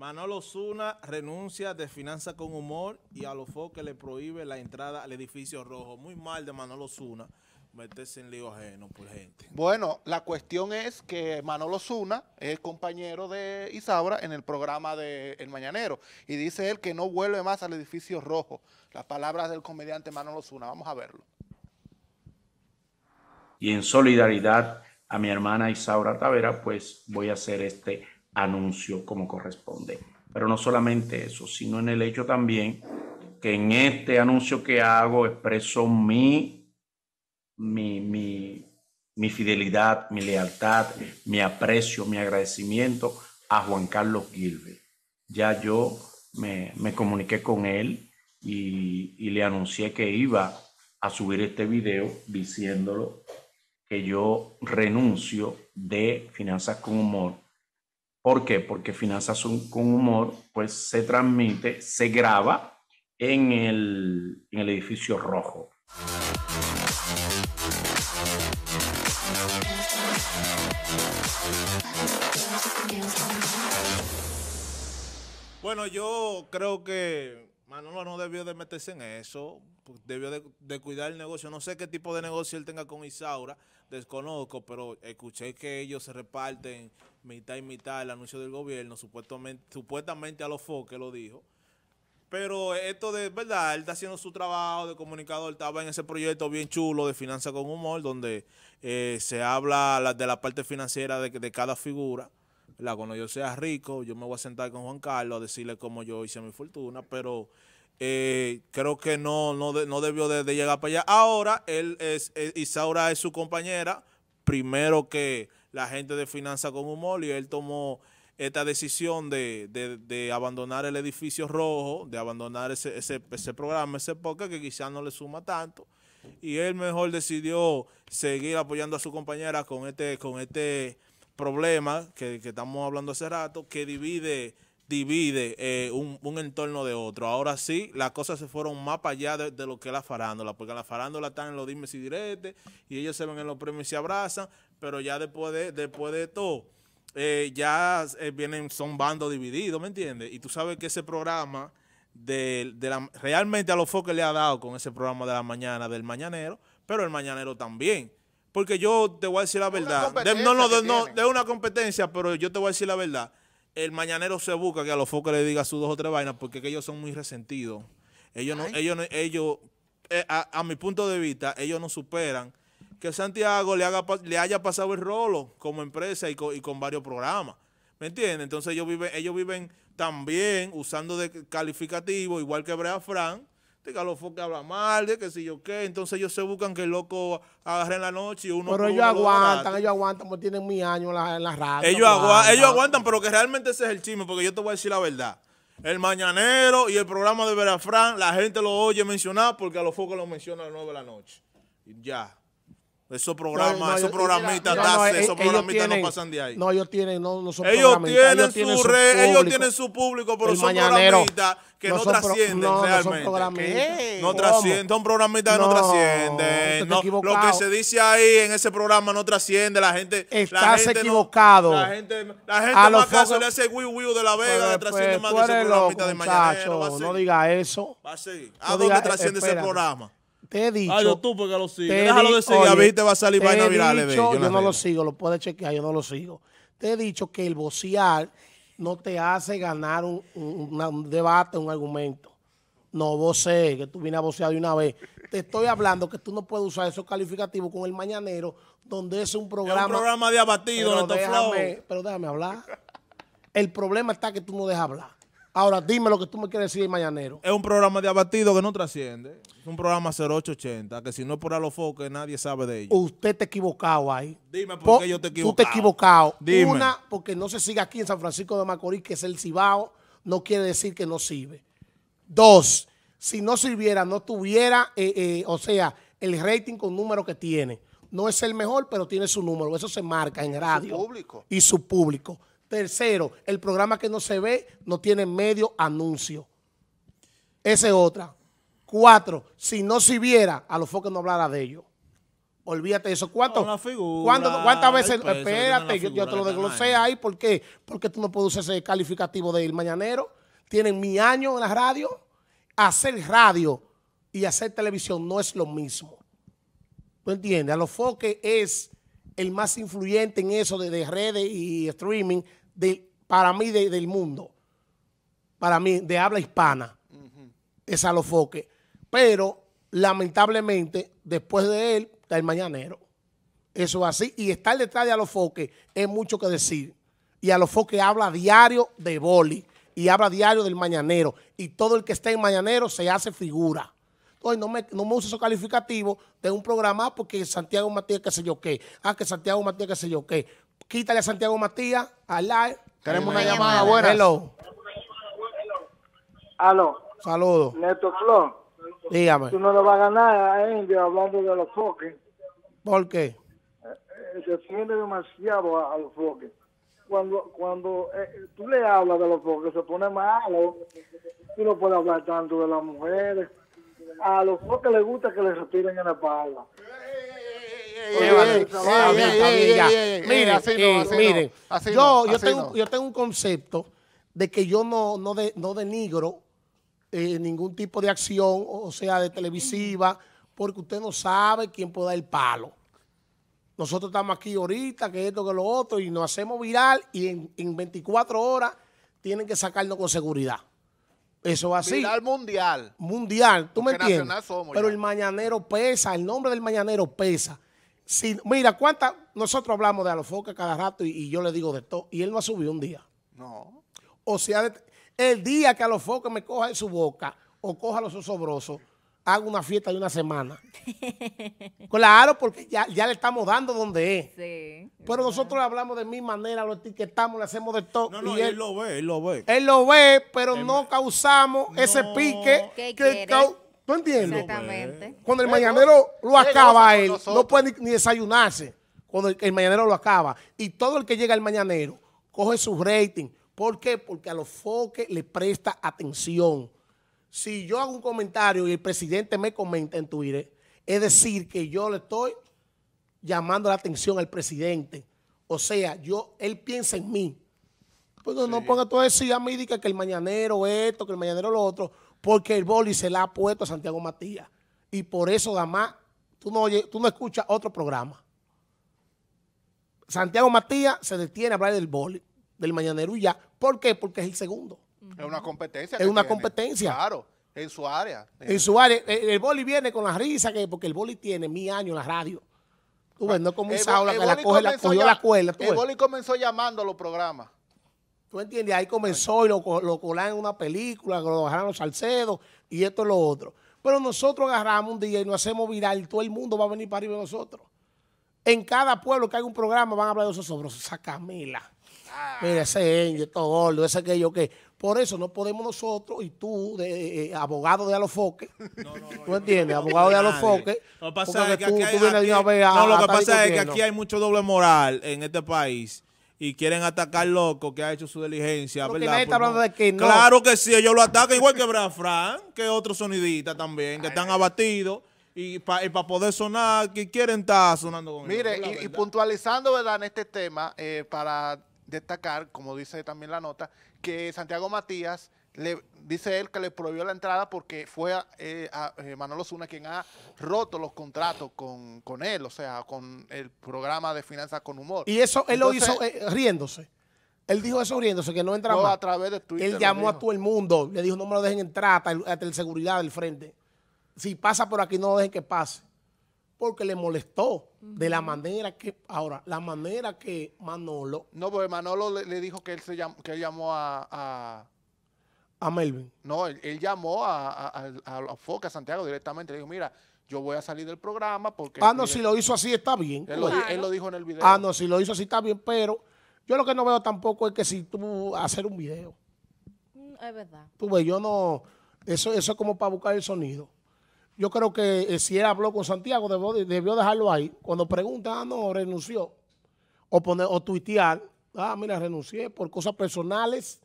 Manolo Zuna renuncia de finanza con humor y a los que le prohíbe la entrada al edificio rojo. Muy mal de Manolo Zuna meterse en lío ajeno por gente. Bueno, la cuestión es que Manolo Zuna es compañero de Isaura en el programa de El Mañanero y dice él que no vuelve más al edificio rojo. Las palabras del comediante Manolo Zuna, vamos a verlo. Y en solidaridad a mi hermana Isaura Tavera, pues voy a hacer este anuncio como corresponde. Pero no solamente eso, sino en el hecho también que en este anuncio que hago expreso mi, mi, fidelidad, mi lealtad, mi aprecio, mi agradecimiento a Juan Carlos Gilbert. Ya yo me, me comuniqué con él y, y le anuncié que iba a subir este video diciéndolo que yo renuncio de Finanzas con Humor ¿Por qué? Porque Finanzas con Humor pues se transmite, se graba en el, edificio rojo. Bueno, yo creo que Manolo no debió de meterse en eso, pues, debió de, de, cuidar el negocio. No sé qué tipo de negocio él tenga con Isaura, desconozco, pero escuché que ellos se reparten mitad y mitad el anuncio del gobierno, supuestamente, supuestamente a los foques lo dijo. Pero esto de verdad, él está haciendo su trabajo de comunicador, estaba en ese proyecto bien chulo de Finanza con Humor, donde eh, se habla de la parte financiera de, de cada figura. Cuando yo sea rico, yo me voy a sentar con Juan Carlos a decirle cómo yo hice mi fortuna, pero eh, creo que no, no, debió de, llegar para allá. Ahora, él es, y eh, Isaura es su compañera, primero que la gente de Finanza con Humor, y él tomó esta decisión de, abandonar el edificio rojo, de abandonar ese, ese, ese programa, ese podcast, que quizás no le suma tanto. Y él mejor decidió seguir apoyando a su compañera con este, con este problema que, que estamos hablando hace rato, que divide divide eh, un, entorno de otro. Ahora sí, las cosas se fueron más para allá de, lo que es la farándula, porque la farándula está en los dimes y diretes, y ellos se ven en los premios y se abrazan, pero ya después de, después de todo, eh, ya eh, vienen, son bandos divididos, ¿me entiendes? Y tú sabes que ese programa, de, la, realmente a los foques le ha dado con ese programa de la mañana, del mañanero, pero el mañanero también. Porque yo te voy a decir la verdad. no, no, no, de una competencia, pero yo te voy a decir la verdad el mañanero se busca que a los focos le diga sus dos o tres vainas porque ellos son muy resentidos. Ellos no, ellos no, ellos, eh, a, mi punto de vista, ellos no superan que Santiago le, haga, le haya pasado el rolo como empresa y con, varios programas. ¿Me entiendes? Entonces ellos viven, ellos viven también usando de calificativo, igual que Brea Frank, que a los foques habla mal, de que si yo qué. Entonces ellos se buscan que el loco agarre en la noche y uno... Pero ellos aguantan, ellos aguantan porque tienen mi año en la, en Ellos, ellos aguantan, pero que realmente ese es el chisme, porque yo te voy a decir la verdad. El Mañanero y el programa de Verafrán, la gente lo oye mencionar porque a los focos lo menciona a las 9 de la noche. Ya. Esos programas, esos programitas, eh, esos programitas no pasan de ahí. No, ellos tienen, no, no son ellos Tienen ellos tienen su red, ellos tienen su público, pero son programitas que no, trascienden realmente. No, trascienden, son programitas que no, trascienden. lo que se dice ahí en ese programa no trasciende. La gente. Estás la gente equivocado. la gente, la gente a más caso le hace Wii Wii de la pues, Vega, le pues, trasciende más de ese programita de mañana. No diga eso. a ¿A dónde trasciende ese programa? te he dicho. Ah, yo tú porque lo sigo. Déjalo va a salir vaina viral. Eh, yo no lo sigo, lo puedes chequear, yo no lo sigo. Te he dicho que el vocear no te hace ganar un, debate, un argumento. No voce, que tú vienes a vocear de una vez. Te estoy hablando que tú no puedes usar esos calificativos con el mañanero, donde es un programa. Es un programa de abatido, pero déjame hablar. El problema está que tú no dejas hablar. Ahora dime lo que tú me quieres decir, Mañanero. Es un programa de abatido que no trasciende. Es un programa 0880, que si no es por Alofoque, nadie sabe de ello. Usted te equivocado ahí. Dime por, qué yo te equivocado. Tú te equivocado. Dime. Una, porque no se siga aquí en San Francisco de Macorís, que es el Cibao, no quiere decir que no sirve. Dos, si no sirviera, no tuviera, eh, eh, o sea, el rating con número que tiene. No es el mejor, pero tiene su número. Eso se marca en radio. Su público. Y su público. Tercero, el programa que no se ve no tiene medio anuncio. Esa es otra. Cuatro, si no se viera, a los foques no hablara de ello. Olvídate de eso. ¿Cuántas veces? Pues, espérate, yo, te lo desglosé ahí. ¿Por qué? Porque tú no puedes usar ese calificativo del mañanero. Tienen mi año en la radio. Hacer radio y hacer televisión no es lo mismo. ¿Tú entiendes? A los foques es el más influyente en eso de redes y streaming para mí del mundo, para mí de habla hispana, es a los Pero lamentablemente, después de él, está el mañanero. Eso es así. Y estar detrás de Alofoque es mucho que decir. Y Alofoque habla diario de boli y habla diario del mañanero. Y todo el que está en mañanero se hace figura. Entonces, no me, no me uso esos calificativos de un programa porque Santiago Matías, qué sé yo qué. Ah, que Santiago Matías, qué sé yo qué. Quítale a Santiago Matías, al Live. Tenemos una llamada buena. Hello. Aló. Saludos. Neto Flo. Dígame. Tú no le vas a ganar a Indio hablando de los foques. ¿Por qué? se eh, atiende eh, demasiado a, los foques cuando cuando eh, tú le hablas de los foques, se pone malo. Tú no puedes hablar tanto de las mujeres. A los foques les gusta que les retiren en la espalda yo, tengo, un concepto de que yo no, no, denigro eh, ningún tipo de acción, o sea, de televisiva, porque usted no sabe quién puede dar el palo. Nosotros estamos aquí ahorita, que esto, que lo otro, y nos hacemos viral y en, 24 horas tienen que sacarnos con seguridad. Eso así. Viral mundial. Mundial, tú me entiendes. Pero el mañanero pesa, el nombre del mañanero pesa mira, cuánta, nosotros hablamos de Alofoque cada rato y, yo le digo de todo. Y él no ha subido un día. No. O sea, el día que Alofoque me coja en su boca o coja los osobrosos, hago una fiesta de una semana. claro, porque ya, le estamos dando donde es. Sí, Pero nosotros hablamos de mi manera, lo etiquetamos, le hacemos de todo. No, no, él, lo ve, él lo ve. Él lo ve, pero em, no causamos ese pique. que ¿Tú Exactamente. Cuando el mañanero lo acaba él, no puede ni, desayunarse. Cuando el, mañanero lo acaba. Y todo el que llega el mañanero coge su rating. ¿Por qué? Porque a los foques le presta atención. Si yo hago un comentario y el presidente me comenta en Twitter, es decir que yo le estoy llamando la atención al presidente. O sea, yo, él piensa en mí. Pues no, ponga todo eso y ya diga que el mañanero esto, que el mañanero lo otro porque el boli se la ha puesto a Santiago Matías. Y por eso, además tú no, oye, tú no escuchas otro programa. Santiago Matías se detiene a hablar del boli, del mañanero y ya. ¿Por qué? Porque es el segundo. Es una competencia. Es una competencia. Claro, en su área. En su área. Eh, eh, el, boli viene con la risa, que, porque el boli tiene mi año en la radio. Tú ves, no como un que la coge, la la El boli comenzó llamando a los programas. ¿Tú entiendes? Ahí comenzó y lo, lo colaron en una película, lo bajaron los salcedos y esto es lo otro. Pero nosotros agarramos un día y nos hacemos viral todo el mundo va a venir para arriba de nosotros. En cada pueblo que hay un programa van a hablar de esos sobros. Esa Camila, ah. mira ese todo este gordo, ese que yo que. Por eso no podemos nosotros y tú, de, abogado de eh, Alofoque, ¿tú entiendes? Eh, abogado de Alofoque. no lo que pasa es que aquí hay mucho doble moral en este país y quieren atacar loco que ha hecho su diligencia, ¿verdad? Pues claro que sí, ellos lo atacan igual que Bra Frank, que otro sonidita también, que están abatidos. Y para poder sonar, que quieren estar sonando con Mire, y, y, puntualizando, ¿verdad? En este tema, eh, para destacar, como dice también la nota, que Santiago Matías le dice él que le prohibió la entrada porque fue a, eh, eh, Manolo Zuna quien ha roto los contratos con, él, o sea, con el programa de finanzas con humor. Y eso él lo hizo eh, riéndose. Él dijo eso riéndose, que no entraba. más. a través de Twitter. Él llamó a todo el mundo, le dijo, no me lo dejen entrar hasta el, seguridad del frente. Si pasa por aquí, no lo dejen que pase. Porque le molestó de la manera que, ahora, la manera que Manolo... No, porque Manolo le, dijo que él, se que llamó a a Melvin. No, él, llamó a, a, a, Santiago directamente. Le dijo, mira, yo voy a salir del programa porque... Ah, no, si lo hizo así está bien. Él, lo, dijo en el video. Ah, no, si lo hizo así está bien, pero yo lo que no veo tampoco es que si tú hacer un video. Mm, es verdad. Tú yo no... Eso, eso es como para buscar el sonido. Yo creo que eh, si él habló con Santiago, debió, debió dejarlo ahí. Cuando pregunta, ah, no, renunció. O, poner, o tuitear, ah, mira, renuncié por cosas personales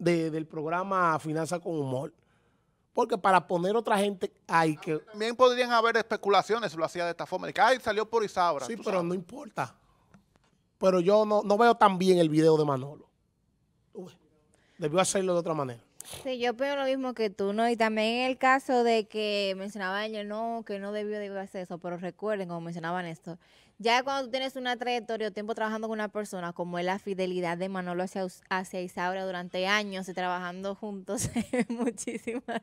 del programa Finanza con Humor. Porque para poner otra gente hay que... También podrían haber especulaciones, lo hacía de esta forma. De que, salió por Isabra. Sí, pero no importa. Pero yo no, no, veo tan bien el video de Manolo. debió hacerlo de otra manera. Sí, yo pienso lo mismo que tú, ¿no? Y también el caso de que mencionaba yo, no, que no debió de hacer eso, pero recuerden, como mencionaban esto, ya cuando tú tienes una trayectoria o tiempo trabajando con una persona, como es la fidelidad de Manolo hacia, hacia Isaura durante años y trabajando juntos en muchísimas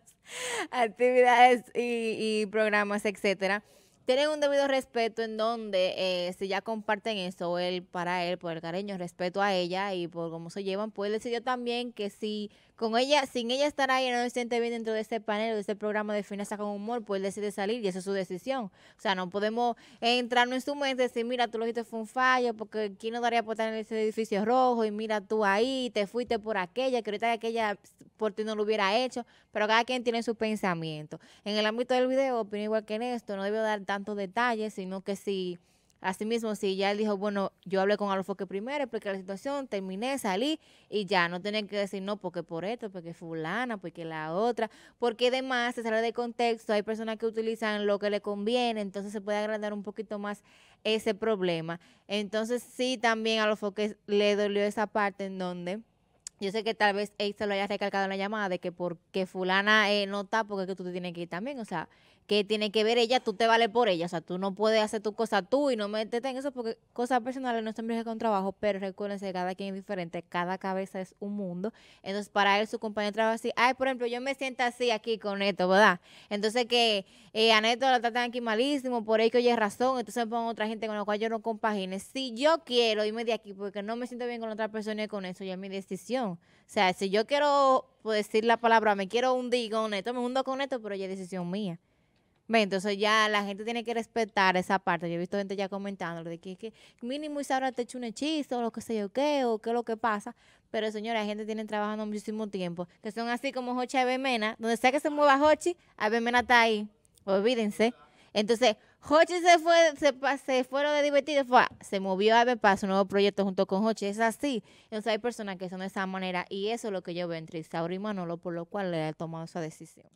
actividades y, programas, etcétera, tienen un debido respeto en donde eh, si ya comparten eso, él para él, por el cariño, respeto a ella y por cómo se llevan, pues decidió también que si... Sí, con ella, sin ella estar ahí, no se siente bien dentro de ese panel, de este programa de finanzas con humor, pues decide salir y esa es su decisión. O sea, no podemos entrarnos en su mente y decir, mira, tú lo dijiste fue un fallo, porque ¿quién no daría por estar en ese edificio rojo? Y mira, tú ahí, te fuiste por aquella, que ahorita aquella por ti no lo hubiera hecho, pero cada quien tiene su pensamiento. En el ámbito del video, opino igual que en esto, no debo dar tantos detalles, sino que si... Asimismo, si ya él dijo, bueno, yo hablé con Alofoque primero, porque la situación, terminé, salí y ya, no tenía que decir no, porque por esto, porque fulana, porque la otra, porque además se sale de contexto, hay personas que utilizan lo que le conviene, entonces se puede agrandar un poquito más ese problema. Entonces, sí, también a Alofoque le dolió esa parte en donde... Yo sé que tal vez él se lo haya recalcado en la llamada de que porque fulana eh, no está, porque tú te tienes que ir también. O sea, que tiene que ver ella? Tú te vales por ella. O sea, tú no puedes hacer tu cosa tú y no meterte en eso porque cosas personales no están con trabajo. Pero recuérdense, cada quien es diferente, cada cabeza es un mundo. Entonces, para él, su compañero trabaja así. Ay, por ejemplo, yo me siento así aquí con esto, ¿verdad? Entonces, que eh, a Neto la tratan aquí malísimo, por ahí que oye razón. Entonces, me pongo otra gente con la cual yo no compagine. Si yo quiero irme de aquí porque no me siento bien con otra persona y con eso, ya es mi decisión. O sea, si yo quiero decir la palabra, me quiero hundir con esto, me hundo con esto, pero ya es decisión mía. Ve, entonces ya la gente tiene que respetar esa parte. Yo he visto gente ya comentando de que, que mínimo Isaura te echa un hechizo, o lo que sé yo qué, o qué es lo que pasa. Pero señora, la gente tiene trabajando muchísimo tiempo, que son así como Hochi Abemena. Donde sea que se mueva Hochi, Abemena está ahí. Olvídense. Entonces, Hochi se fue, se, fueron de divertido, se movió a ver para su nuevo proyecto junto con Hochi. Es así. Entonces hay personas que son de esa manera y eso es lo que yo veo entre Isaura y Manolo, por lo cual le he tomado esa decisión.